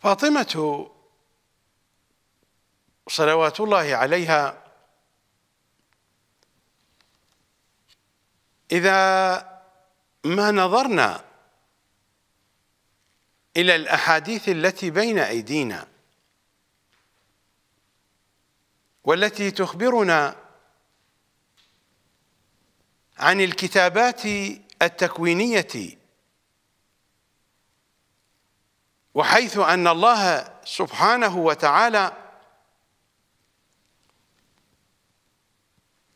فاطمة صلوات الله عليها إذا ما نظرنا إلى الأحاديث التي بين أيدينا والتي تخبرنا عن الكتابات التكوينية وحيث أن الله سبحانه وتعالى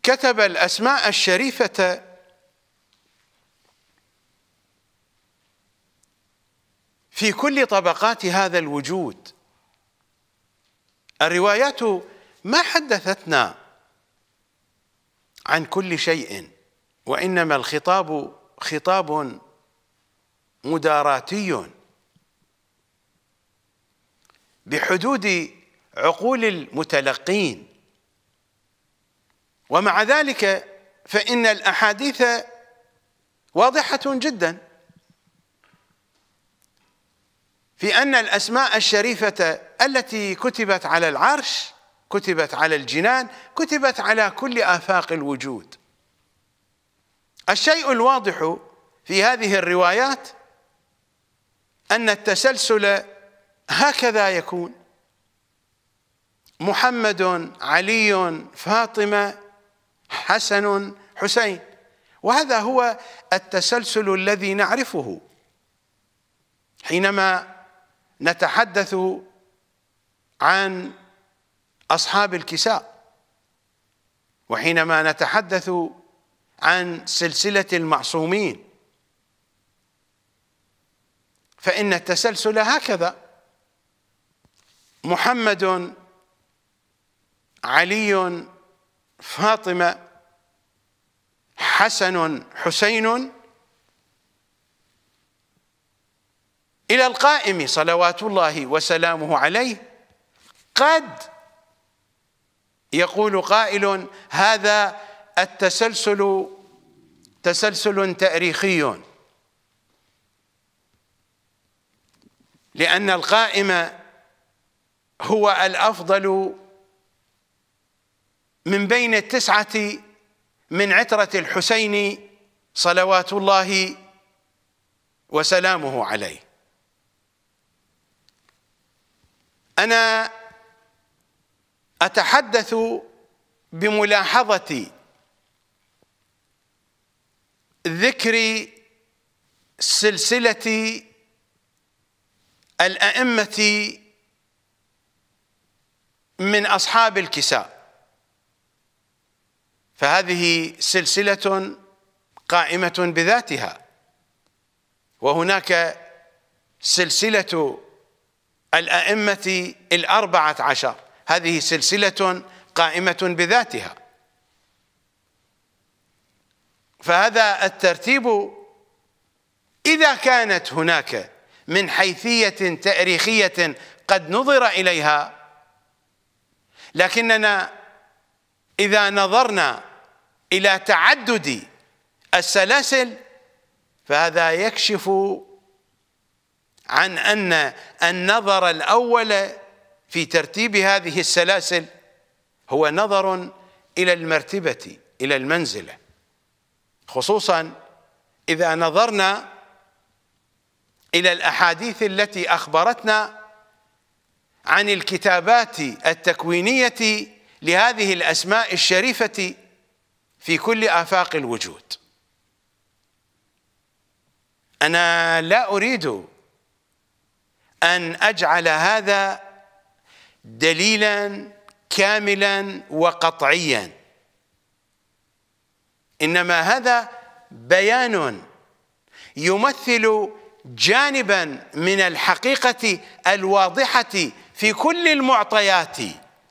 كتب الأسماء الشريفة في كل طبقات هذا الوجود الروايات ما حدثتنا عن كل شيء وإنما الخطاب خطاب مداراتي بحدود عقول المتلقين ومع ذلك فإن الأحاديث واضحة جدا في أن الأسماء الشريفة التي كتبت على العرش كتبت على الجنان كتبت على كل آفاق الوجود الشيء الواضح في هذه الروايات أن التسلسل هكذا يكون محمد علي فاطمه حسن حسين وهذا هو التسلسل الذي نعرفه حينما نتحدث عن اصحاب الكساء وحينما نتحدث عن سلسله المعصومين فان التسلسل هكذا محمد علي فاطمه حسن حسين الى القائم صلوات الله وسلامه عليه قد يقول قائل هذا التسلسل تسلسل تاريخي لان القائم هو الافضل من بين التسعه من عتره الحسين صلوات الله وسلامه عليه انا اتحدث بملاحظه ذكر سلسله الائمه من أصحاب الكساء فهذه سلسلة قائمة بذاتها وهناك سلسلة الأئمة الأربعة عشر هذه سلسلة قائمة بذاتها فهذا الترتيب إذا كانت هناك من حيثية تاريخية قد نظر إليها لكننا إذا نظرنا إلى تعدد السلاسل فهذا يكشف عن أن النظر الأول في ترتيب هذه السلاسل هو نظر إلى المرتبة إلى المنزلة خصوصا إذا نظرنا إلى الأحاديث التي أخبرتنا عن الكتابات التكوينيه لهذه الاسماء الشريفه في كل افاق الوجود انا لا اريد ان اجعل هذا دليلا كاملا وقطعيا انما هذا بيان يمثل جانبا من الحقيقه الواضحه في كل المعطيات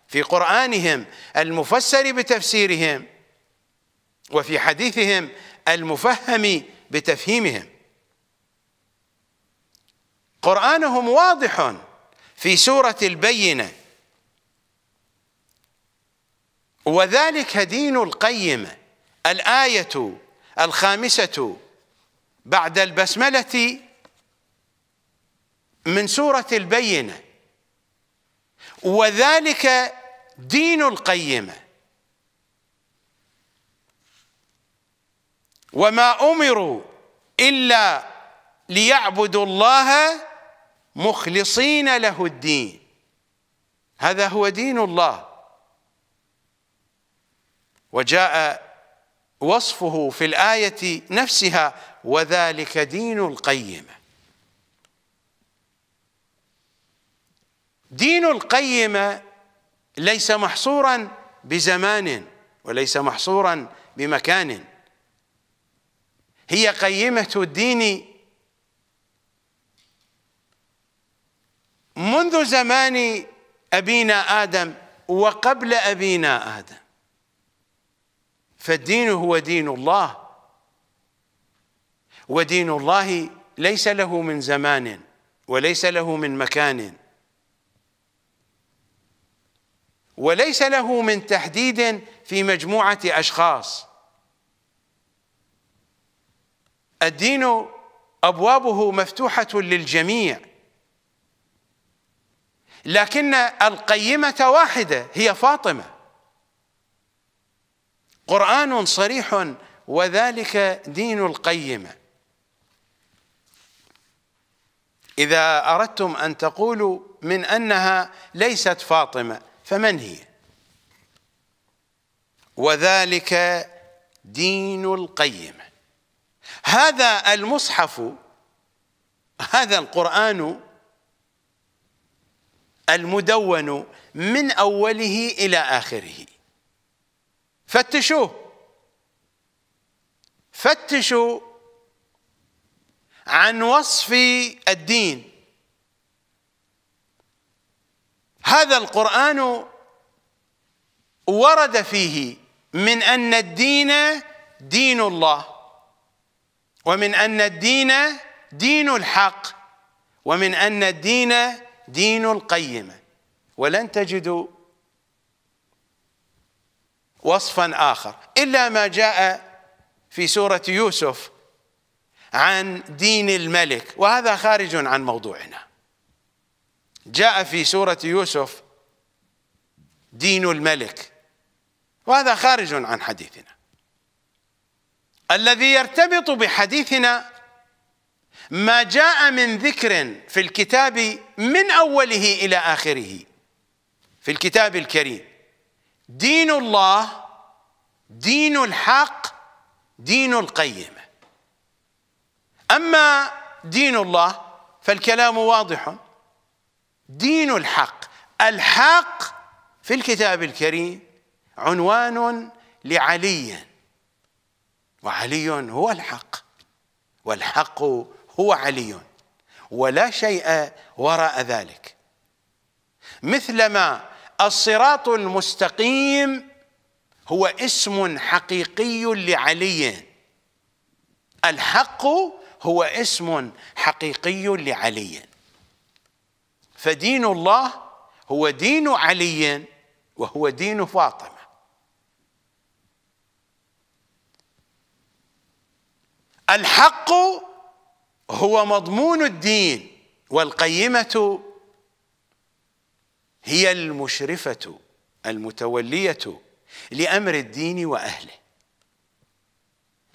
في قرآنهم المفسر بتفسيرهم وفي حديثهم المفهم بتفهيمهم قرآنهم واضح في سورة البينة وذلك دين القيمة الآية الخامسة بعد البسملة من سورة البينة وذلك دين القيمه وما امروا الا ليعبدوا الله مخلصين له الدين هذا هو دين الله وجاء وصفه في الايه نفسها وذلك دين القيمه دين القيمة ليس محصورا بزمان وليس محصورا بمكان هي قيمة الدين منذ زمان أبينا آدم وقبل أبينا آدم فالدين هو دين الله ودين الله ليس له من زمان وليس له من مكان وليس له من تحديد في مجموعة أشخاص الدين أبوابه مفتوحة للجميع لكن القيمة واحدة هي فاطمة قرآن صريح وذلك دين القيمة إذا أردتم أن تقولوا من أنها ليست فاطمة فمن هي وذلك دين القيمة هذا المصحف هذا القرآن المدون من أوله إلى آخره فتشوه فتشوا عن وصف الدين هذا القرآن ورد فيه من أن الدين دين الله ومن أن الدين دين الحق ومن أن الدين دين القيمة ولن تجدوا وصفا آخر إلا ما جاء في سورة يوسف عن دين الملك وهذا خارج عن موضوعنا جاء في سورة يوسف دين الملك وهذا خارج عن حديثنا الذي يرتبط بحديثنا ما جاء من ذكر في الكتاب من أوله إلى آخره في الكتاب الكريم دين الله دين الحق دين القيم أما دين الله فالكلام واضح دين الحق الحق في الكتاب الكريم عنوان لعلي وعلي هو الحق والحق هو علي ولا شيء وراء ذلك مثلما الصراط المستقيم هو اسم حقيقي لعلي الحق هو اسم حقيقي لعلي فدين الله هو دين علي وهو دين فاطمه الحق هو مضمون الدين والقيمه هي المشرفه المتوليه لامر الدين واهله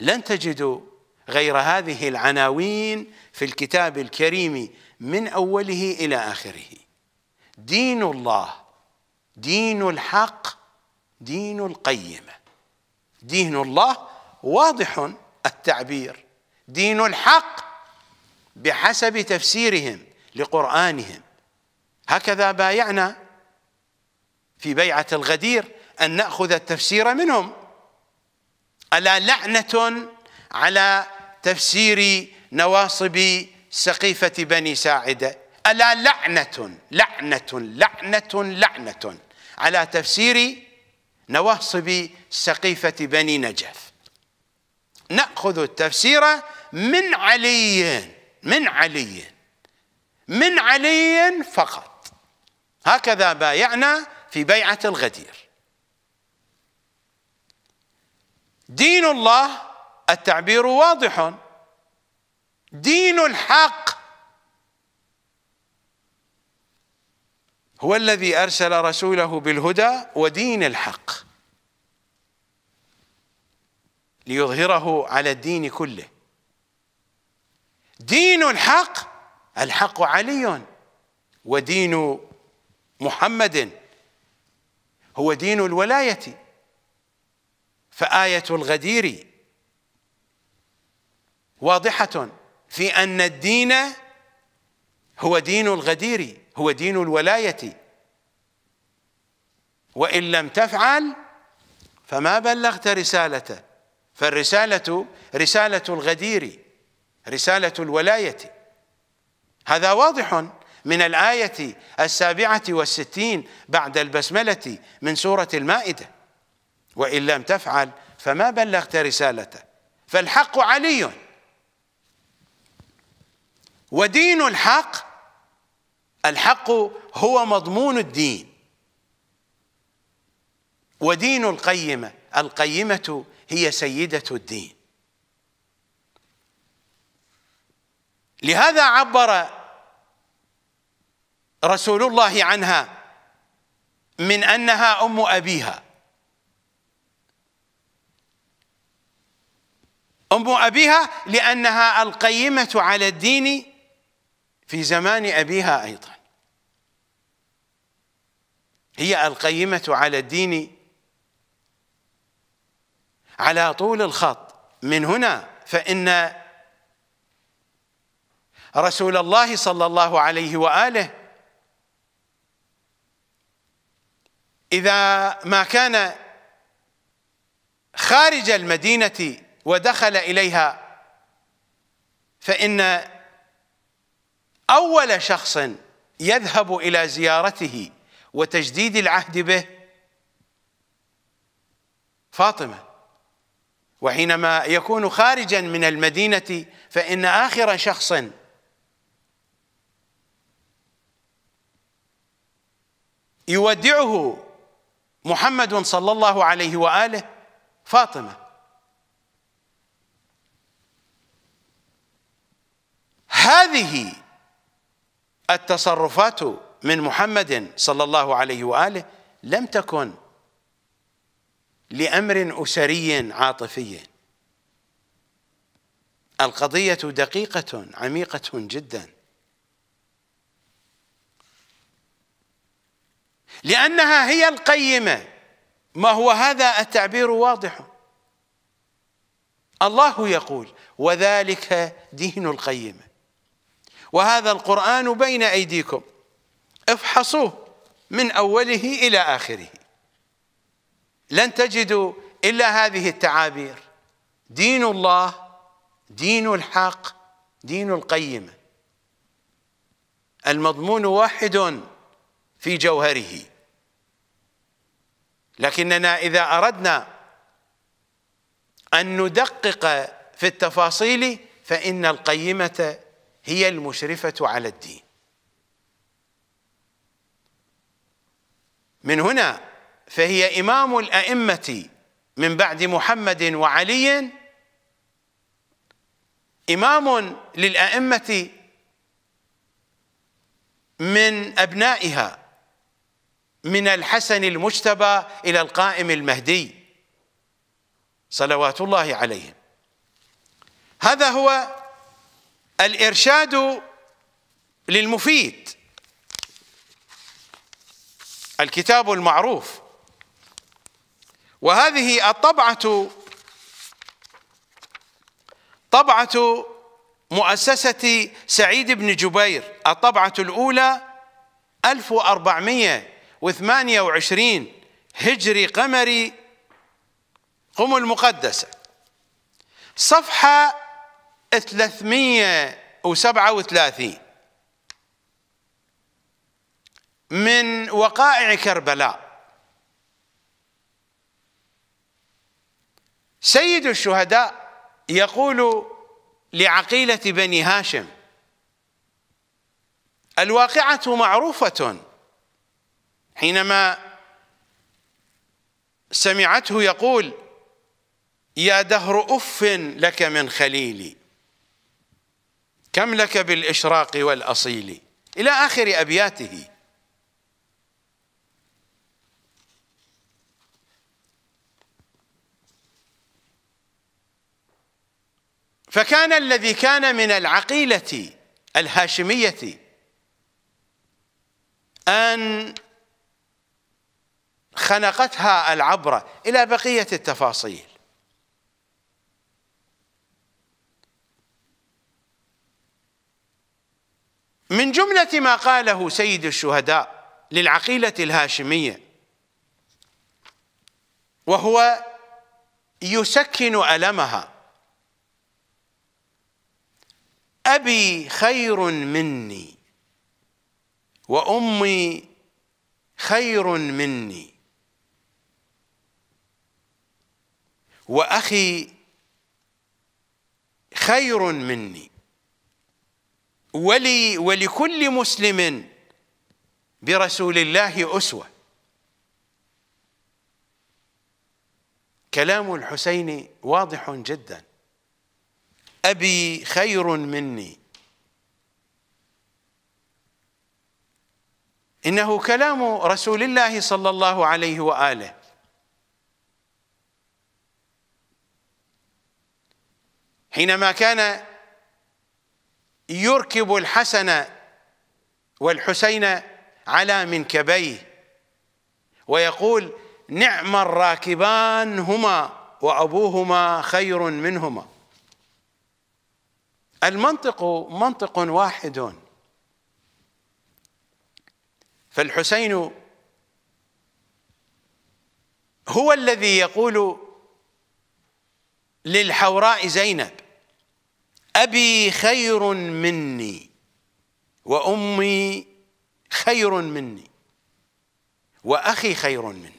لن تجدوا غير هذه العناوين في الكتاب الكريم من اوله الى اخره دين الله دين الحق دين القيمه دين الله واضح التعبير دين الحق بحسب تفسيرهم لقرانهم هكذا بايعنا في بيعه الغدير ان ناخذ التفسير منهم الا لعنه على تفسير نواصب سقيفة بني ساعدة ألا لعنة لعنة لعنة لعنة على تفسير نواصب سقيفة بني نجف نأخذ التفسير من علي من علي من علي فقط هكذا بايعنا في بيعة الغدير دين الله التعبير واضح دين الحق هو الذي ارسل رسوله بالهدى ودين الحق ليظهره على الدين كله دين الحق الحق علي ودين محمد هو دين الولايه فايه الغدير واضحه في أن الدين هو دين الغدير هو دين الولاية وإن لم تفعل فما بلغت رسالته فالرسالة رسالة الغدير رسالة الولاية هذا واضح من الآية السابعة والستين بعد البسملة من سورة المائدة وإن لم تفعل فما بلغت رسالته فالحق علي ودين الحق الحق هو مضمون الدين ودين القيمة القيمة هي سيدة الدين لهذا عبر رسول الله عنها من أنها أم أبيها أم أبيها لأنها القيمة على الدين في زمان أبيها أيضا هي القيمة على الدين على طول الخط من هنا فإن رسول الله صلى الله عليه وآله إذا ما كان خارج المدينة ودخل إليها فإن أول شخص يذهب إلى زيارته وتجديد العهد به فاطمة وحينما يكون خارجا من المدينة فإن آخر شخص يودعه محمد صلى الله عليه واله فاطمه هذه التصرفات من محمد صلى الله عليه واله لم تكن لامر اسري عاطفي القضيه دقيقه عميقه جدا لانها هي القيمه ما هو هذا التعبير واضح الله يقول وذلك دين القيمه وهذا القرآن بين أيديكم افحصوه من أوله إلى آخره لن تجدوا إلا هذه التعابير دين الله دين الحق دين القيمة المضمون واحد في جوهره لكننا إذا أردنا أن ندقق في التفاصيل فإن القيمة هي المشرفة على الدين من هنا فهي إمام الأئمة من بعد محمد وعلي إمام للأئمة من أبنائها من الحسن المجتبى إلى القائم المهدي صلوات الله عليهم هذا هو الإرشاد للمفيد الكتاب المعروف وهذه الطبعة طبعة مؤسسة سعيد بن جبير الطبعة الأولى 1428 هجري قمري قم المقدسة صفحة 337 من وقائع كربلاء سيد الشهداء يقول لعقيلة بني هاشم الواقعة معروفة حينما سمعته يقول يا دهر أف لك من خليلي كم لك بالإشراق والأصيل إلى آخر أبياته فكان الذي كان من العقيلة الهاشمية أن خنقتها العبرة إلى بقية التفاصيل من جملة ما قاله سيد الشهداء للعقيلة الهاشمية وهو يسكن ألمها أبي خير مني وأمي خير مني وأخي خير مني ولي ولكل مسلم برسول الله أسوة كلام الحسين واضح جدا أبي خير مني إنه كلام رسول الله صلى الله عليه وآله حينما كان يركب الحسن والحسين على منكبيه ويقول نعم الراكبان هما وأبوهما خير منهما المنطق منطق واحد فالحسين هو الذي يقول للحوراء زينب أبي خير مني وأمي خير مني وأخي خير مني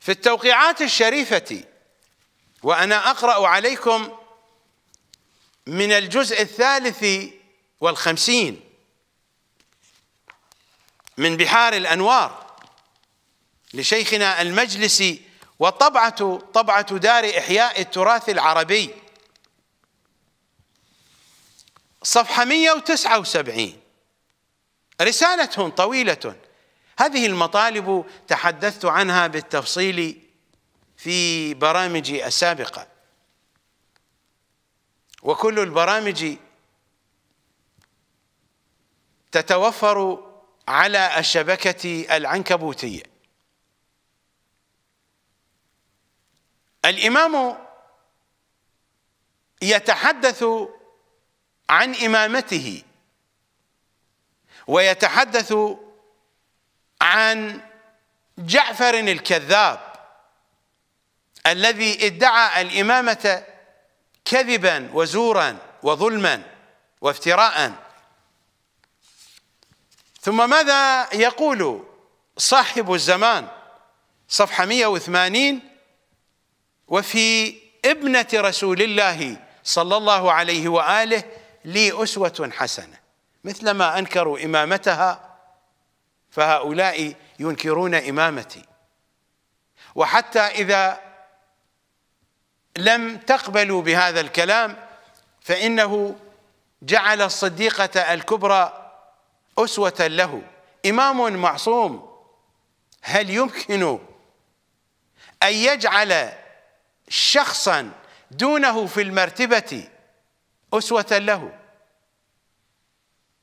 في التوقيعات الشريفة وأنا أقرأ عليكم من الجزء الثالث والخمسين من بحار الأنوار لشيخنا المجلسي وطبعة طبعة دار إحياء التراث العربي صفحة 179 رسالة طويلة هذه المطالب تحدثت عنها بالتفصيل في برامجي السابقة وكل البرامج تتوفر على الشبكة العنكبوتية الامام يتحدث عن امامته ويتحدث عن جعفر الكذاب الذي ادعى الامامه كذبا وزورا وظلما وافتراء ثم ماذا يقول صاحب الزمان صفحه 180 وفي ابنة رسول الله صلى الله عليه وآله لي أسوة حسنة مثلما أنكروا إمامتها فهؤلاء ينكرون إمامتي وحتى إذا لم تقبلوا بهذا الكلام فإنه جعل الصديقة الكبرى أسوة له إمام معصوم هل يمكن أن يجعل شخصا دونه في المرتبة أسوة له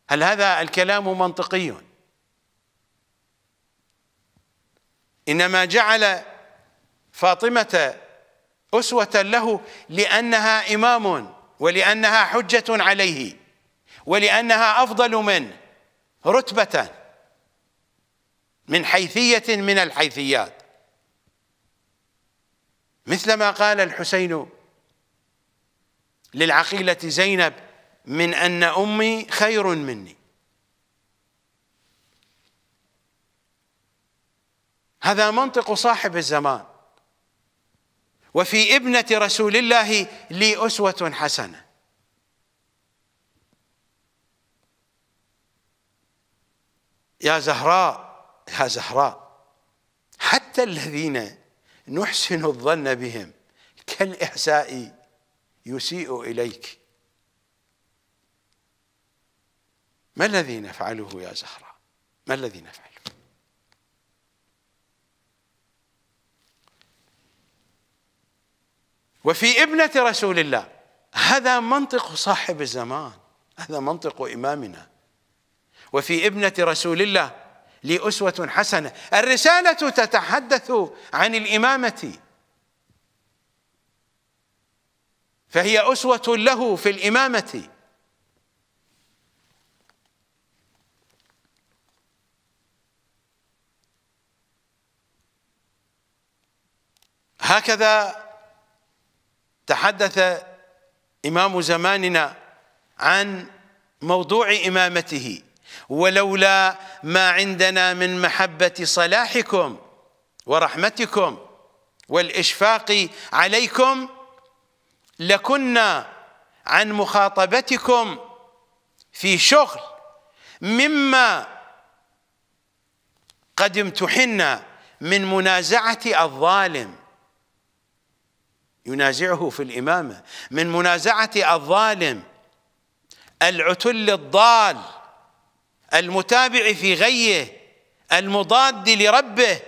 هل هذا الكلام منطقي؟ إنما جعل فاطمة أسوة له لأنها إمام ولأنها حجة عليه ولأنها أفضل منه رتبة من حيثية من الحيثيات مثل ما قال الحسين للعقيلة زينب من أن أمي خير مني هذا منطق صاحب الزمان وفي ابنة رسول الله لي أسوة حسنة يا زهراء يا زهراء حتى الذين نحسن الظن بهم كالإحساء يسيء إليك ما الذي نفعله يا زهرة ما الذي نفعله وفي ابنة رسول الله هذا منطق صاحب الزمان هذا منطق إمامنا وفي ابنة رسول الله لي أسوة حسنة الرسالة تتحدث عن الإمامة فهي أسوة له في الإمامة هكذا تحدث إمام زماننا عن موضوع إمامته ولولا ما عندنا من محبة صلاحكم ورحمتكم والإشفاق عليكم لكنا عن مخاطبتكم في شغل مما قد امتحنا من منازعة الظالم ينازعه في الإمامة من منازعة الظالم العتل الضال المتابع في غيه المضاد لربه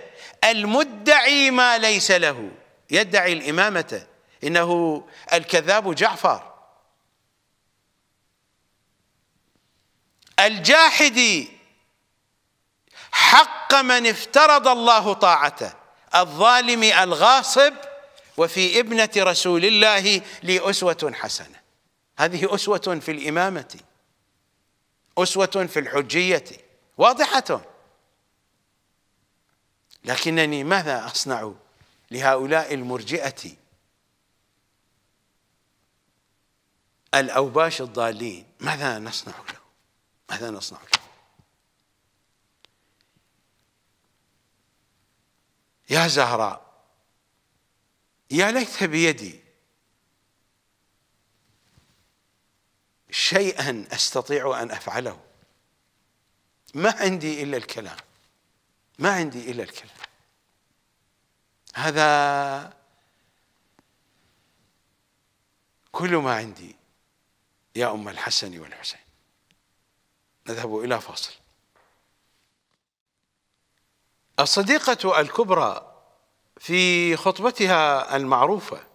المدعي ما ليس له يدعي الإمامة إنه الكذاب جعفر الجاحد حق من افترض الله طاعته الظالم الغاصب وفي ابنة رسول الله لي أسوة حسنة هذه أسوة في الإمامة أسوة في الحجية واضحة لكنني ماذا أصنع لهؤلاء المرجئة الأوباش الضالين ماذا نصنع له ماذا نصنع له يا زهراء يا ليت بيدي شيئا استطيع ان افعله ما عندي الا الكلام ما عندي الا الكلام هذا كل ما عندي يا ام الحسن والحسين نذهب الى فاصل الصديقه الكبرى في خطبتها المعروفه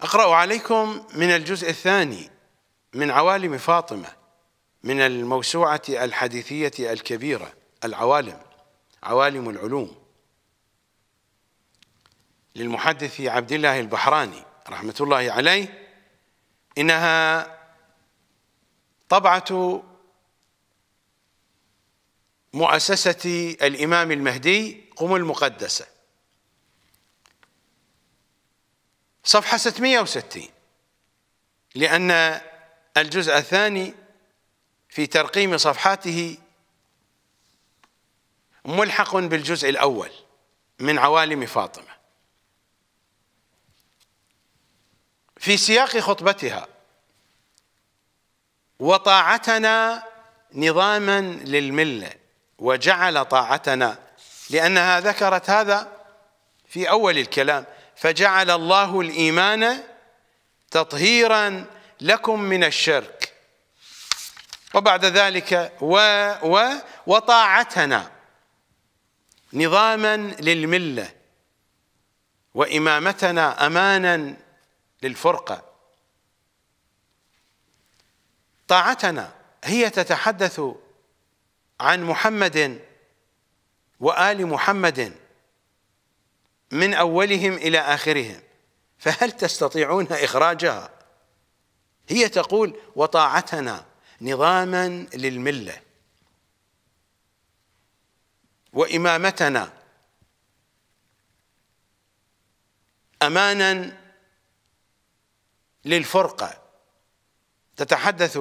أقرأ عليكم من الجزء الثاني من عوالم فاطمة من الموسوعة الحديثية الكبيرة العوالم عوالم العلوم للمحدث عبد الله البحراني رحمة الله عليه إنها طبعة مؤسسة الإمام المهدي قم المقدسة صفحة 660 لأن الجزء الثاني في ترقيم صفحاته ملحق بالجزء الأول من عوالم فاطمة في سياق خطبتها وطاعتنا نظاما للملة وجعل طاعتنا لأنها ذكرت هذا في أول الكلام فجعل الله الايمان تطهيرا لكم من الشرك وبعد ذلك و و وطاعتنا نظاما للمله وامامتنا امانا للفرقه طاعتنا هي تتحدث عن محمد وال محمد من أولهم إلى آخرهم فهل تستطيعون إخراجها هي تقول وطاعتنا نظاما للملة وإمامتنا أمانا للفرقة تتحدث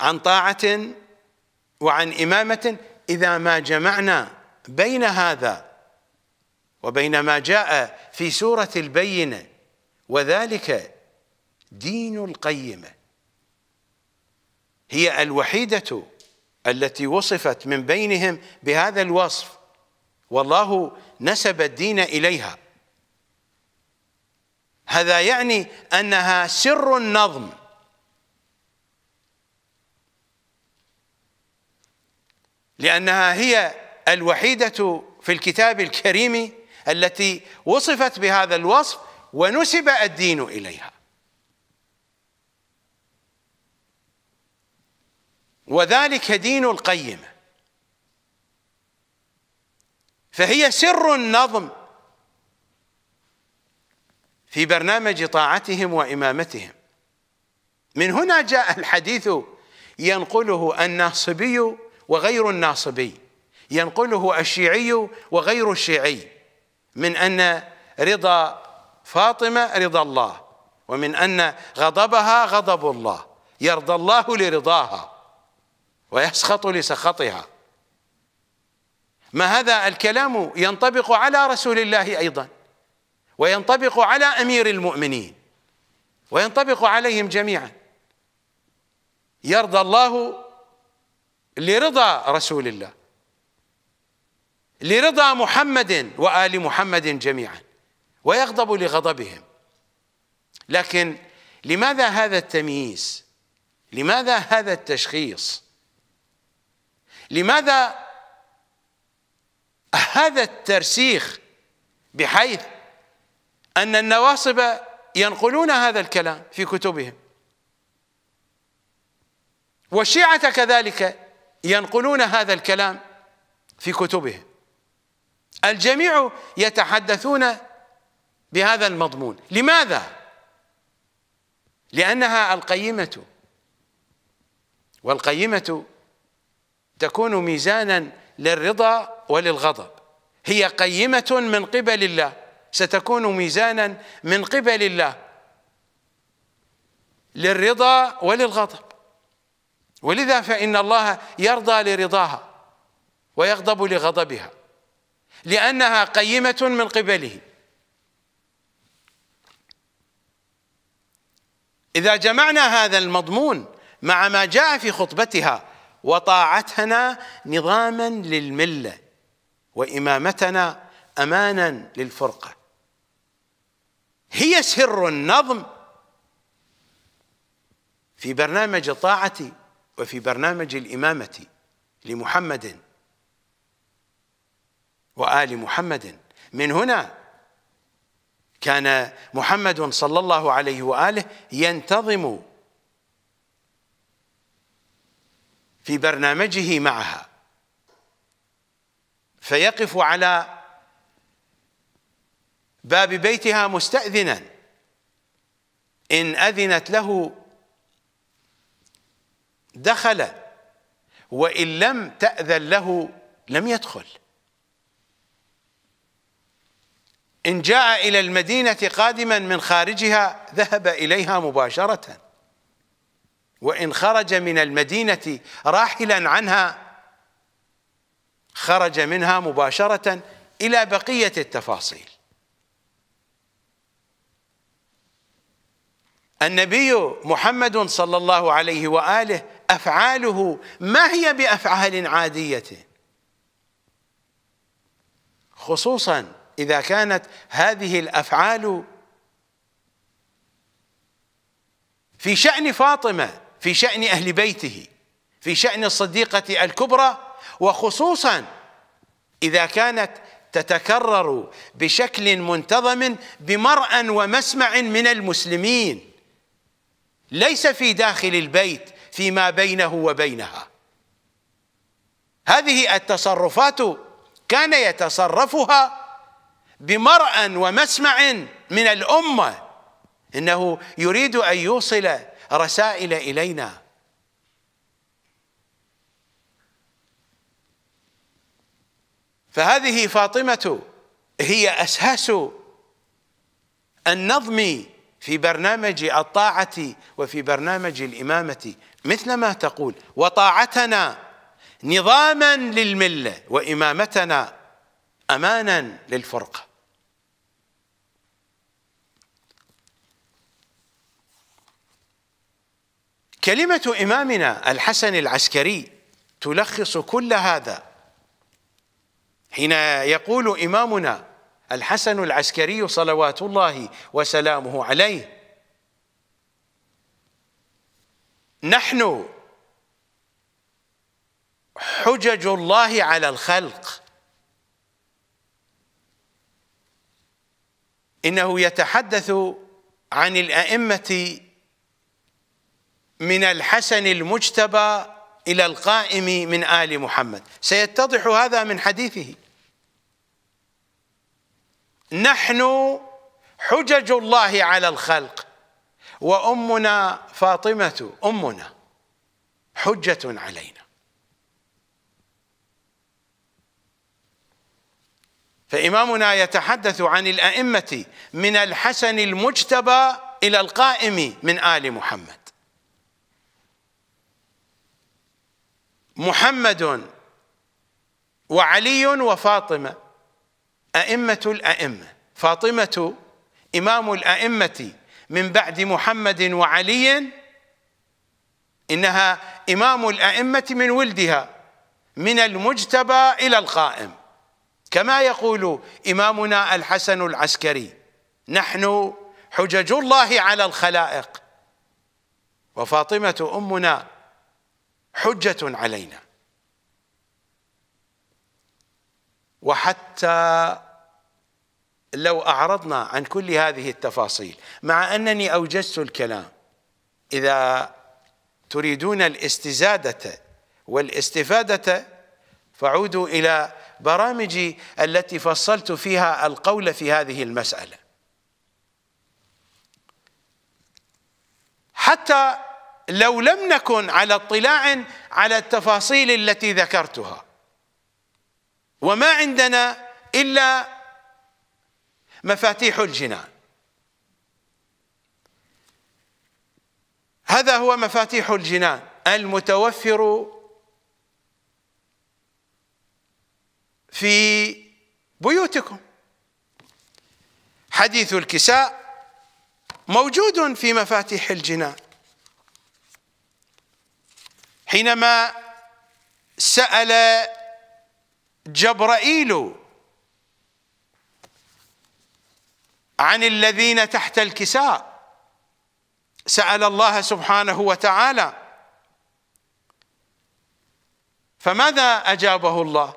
عن طاعة وعن إمامة إذا ما جمعنا بين هذا وبينما جاء في سورة البينة وذلك دين القيمة هي الوحيدة التي وصفت من بينهم بهذا الوصف والله نسب الدين إليها هذا يعني أنها سر النظم لأنها هي الوحيدة في الكتاب الكريم التي وصفت بهذا الوصف ونسب الدين اليها وذلك دين القيمه فهي سر النظم في برنامج طاعتهم وامامتهم من هنا جاء الحديث ينقله الناصبي وغير الناصبي ينقله الشيعي وغير الشيعي من أن رضا فاطمة رضا الله ومن أن غضبها غضب الله يرضى الله لرضاها ويسخط لسخطها ما هذا الكلام ينطبق على رسول الله أيضا وينطبق على أمير المؤمنين وينطبق عليهم جميعا يرضى الله لرضا رسول الله لرضا محمد وآل محمد جميعا ويغضب لغضبهم لكن لماذا هذا التمييز لماذا هذا التشخيص لماذا هذا الترسيخ بحيث أن النواصب ينقلون هذا الكلام في كتبهم والشيعة كذلك ينقلون هذا الكلام في كتبهم الجميع يتحدثون بهذا المضمون لماذا؟ لأنها القيمة والقيمة تكون ميزانا للرضا وللغضب هي قيمة من قبل الله ستكون ميزانا من قبل الله للرضا وللغضب ولذا فإن الله يرضى لرضاها ويغضب لغضبها لأنها قيمة من قبله إذا جمعنا هذا المضمون مع ما جاء في خطبتها وطاعتنا نظاما للملة وإمامتنا أمانا للفرقة هي سر النظم في برنامج الطاعة وفي برنامج الإمامة لمحمد وآل محمد من هنا كان محمد صلى الله عليه وآله ينتظم في برنامجه معها فيقف على باب بيتها مستأذنا إن أذنت له دخل وإن لم تأذن له لم يدخل إن جاء إلى المدينة قادما من خارجها ذهب إليها مباشرة وإن خرج من المدينة راحلا عنها خرج منها مباشرة إلى بقية التفاصيل النبي محمد صلى الله عليه واله افعاله ما هي بافعال عاديه خصوصا إذا كانت هذه الأفعال في شأن فاطمة في شأن أهل بيته في شأن الصديقة الكبرى وخصوصا إذا كانت تتكرر بشكل منتظم بمرأى ومسمع من المسلمين ليس في داخل البيت فيما بينه وبينها هذه التصرفات كان يتصرفها بمرأ ومسمع من الأمة إنه يريد أن يوصل رسائل إلينا فهذه فاطمة هي أساس النظم في برنامج الطاعة وفي برنامج الإمامة مثل ما تقول وطاعتنا نظاما للملة وإمامتنا أمانا للفرقة كلمة إمامنا الحسن العسكري تلخص كل هذا حين يقول إمامنا الحسن العسكري صلوات الله وسلامه عليه نحن حجج الله على الخلق انه يتحدث عن الائمه من الحسن المجتبى إلى القائم من آل محمد سيتضح هذا من حديثه نحن حجج الله على الخلق وأمنا فاطمة أمنا حجة علينا فإمامنا يتحدث عن الأئمة من الحسن المجتبى إلى القائم من آل محمد محمد وعلي وفاطمه ائمه الائمه فاطمه امام الائمه من بعد محمد وعلي انها امام الائمه من ولدها من المجتبى الى القائم كما يقول امامنا الحسن العسكري نحن حجج الله على الخلائق وفاطمه امنا حجة علينا وحتى لو أعرضنا عن كل هذه التفاصيل مع أنني أوجزت الكلام إذا تريدون الاستزادة والاستفادة فعودوا إلى برامجي التي فصلت فيها القول في هذه المسألة حتى لو لم نكن على اطلاع على التفاصيل التي ذكرتها وما عندنا الا مفاتيح الجنان هذا هو مفاتيح الجنان المتوفر في بيوتكم حديث الكساء موجود في مفاتيح الجنان حينما سأل جبرائيل عن الذين تحت الكساء سأل الله سبحانه وتعالى فماذا أجابه الله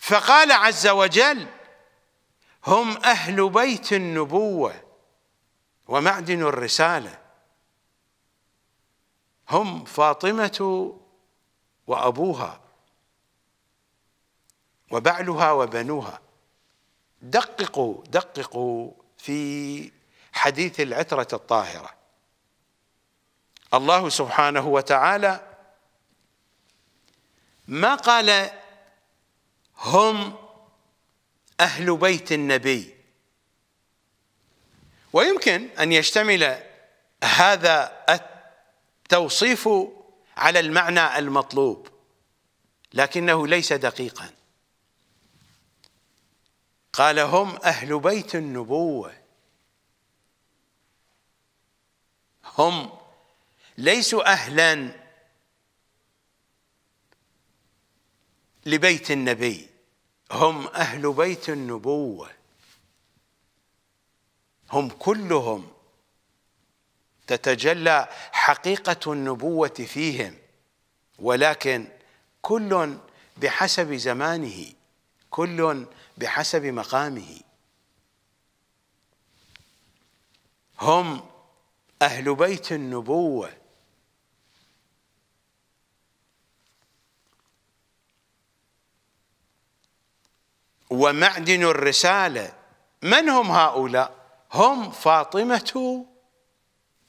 فقال عز وجل هم أهل بيت النبوة ومعدن الرسالة هم فاطمة وأبوها وبعلها وبنوها دققوا دققوا في حديث العترة الطاهرة الله سبحانه وتعالى ما قال هم أهل بيت النبي ويمكن أن يشتمل هذا الت توصيف على المعنى المطلوب لكنه ليس دقيقا قال هم أهل بيت النبوة هم ليسوا أهلا لبيت النبي هم أهل بيت النبوة هم كلهم تتجلى حقيقة النبوة فيهم ولكن كل بحسب زمانه كل بحسب مقامه هم أهل بيت النبوة ومعدن الرسالة من هم هؤلاء؟ هم فاطمة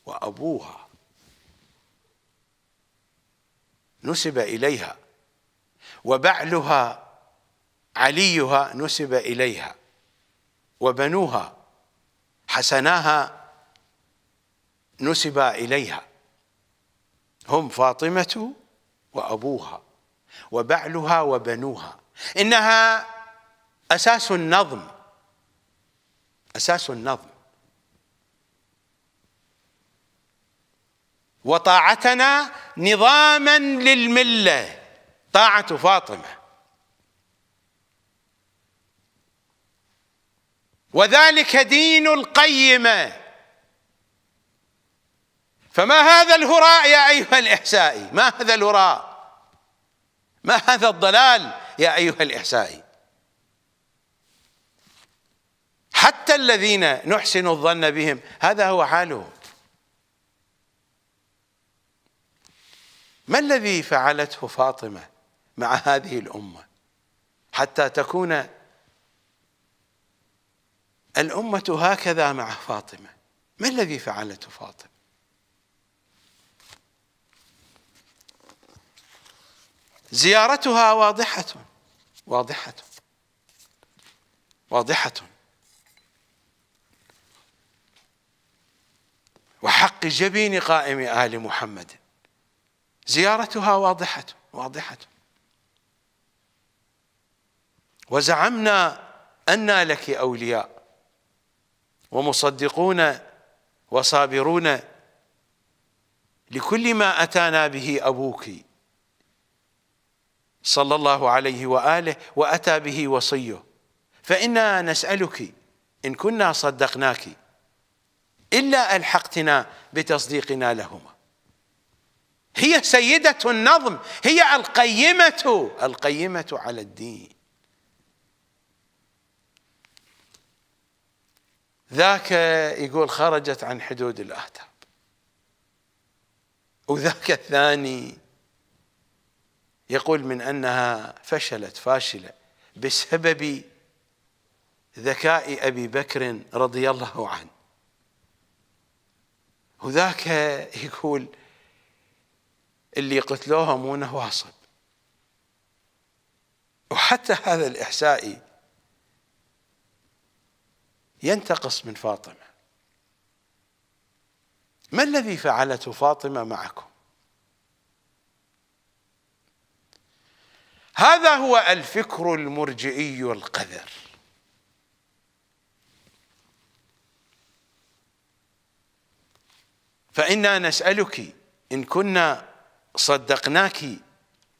وأبوها نسب إليها وبعلها عليها نسب إليها وبنوها حسناها نسب إليها هم فاطمة وأبوها وبعلها وبنوها إنها أساس النظم أساس النظم وطاعتنا نظاما للمله طاعه فاطمه وذلك دين القيمه فما هذا الهراء يا ايها الاحسائي ما هذا الهراء ما هذا الضلال يا ايها الاحسائي حتى الذين نحسن الظن بهم هذا هو حالهم ما الذي فعلته فاطمة مع هذه الأمة حتى تكون الأمة هكذا مع فاطمة ما الذي فعلته فاطمة زيارتها واضحة واضحة واضحة وحق جبين قائم آل محمد زيارتها واضحة واضحة وزعمنا أن لك أولياء ومصدقون وصابرون لكل ما أتانا به أبوك صلى الله عليه وآله وأتى به وصيه فإنا نسألك إن كنا صدقناك إلا ألحقتنا بتصديقنا لهما هي سيدة النظم هي القيمة القيمة على الدين ذاك يقول خرجت عن حدود الآداب وذاك الثاني يقول من أنها فشلت فاشلة بسبب ذكاء أبي بكر رضي الله عنه وذاك يقول اللي قتلوها مو نواصب وحتى هذا الإحسائي ينتقص من فاطمة ما الذي فعلته فاطمة معكم هذا هو الفكر المرجئي القذر فإنا نسألك إن كنا صدقناك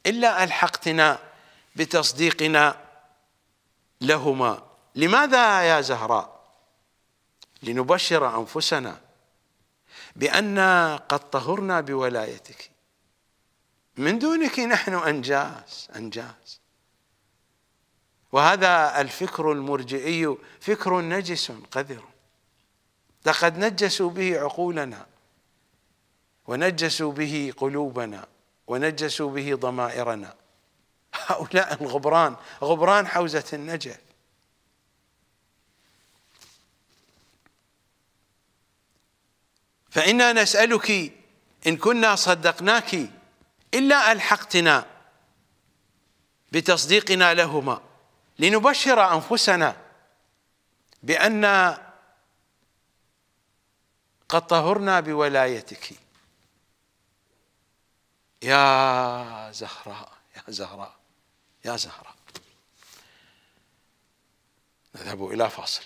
إلا ألحقتنا بتصديقنا لهما لماذا يا زهراء لنبشر أنفسنا بأن قد طهرنا بولايتك من دونك نحن انجاز انجاز وهذا الفكر المرجئي فكر نجس قذر لقد نجسوا به عقولنا ونجسوا به قلوبنا ونجسوا به ضمائرنا هؤلاء الغبران غبران حوزة النجف فإنا نسألك إن كنا صدقناك إلا ألحقتنا بتصديقنا لهما لنبشر أنفسنا بأن قد طهرنا بولايتك يا زهراء يا زهراء يا زهراء نذهب إلى فاصل